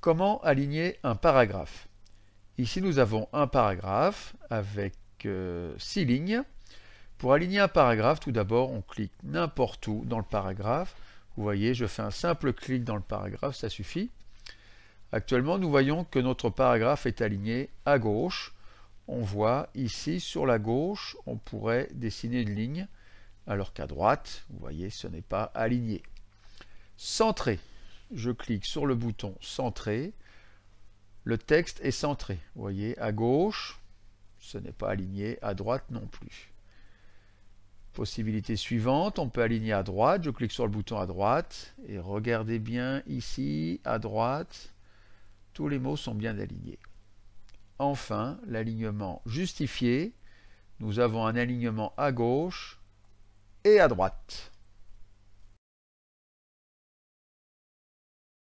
Comment aligner un paragraphe Ici, nous avons un paragraphe avec euh, six lignes. Pour aligner un paragraphe, tout d'abord, on clique n'importe où dans le paragraphe. Vous voyez, je fais un simple clic dans le paragraphe, ça suffit. Actuellement, nous voyons que notre paragraphe est aligné à gauche. On voit ici, sur la gauche, on pourrait dessiner une ligne, alors qu'à droite, vous voyez, ce n'est pas aligné. Centrer je clique sur le bouton centrer, le texte est centré. Vous voyez, à gauche, ce n'est pas aligné, à droite non plus. Possibilité suivante, on peut aligner à droite, je clique sur le bouton à droite, et regardez bien ici, à droite, tous les mots sont bien alignés. Enfin, l'alignement justifié, nous avons un alignement à gauche et à droite.